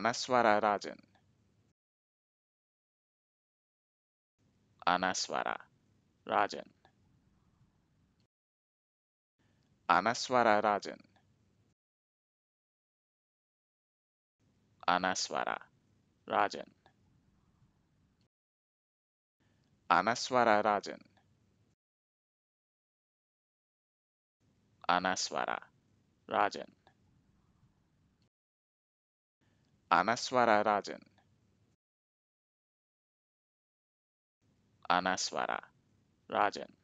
Rajan Anaswara Rajan. Anaswara Rajan. Anaswara Rajan. Anaswara Rajan. Anaswara Rajan. అనస్వరరాజన్ అనస్వర Rajan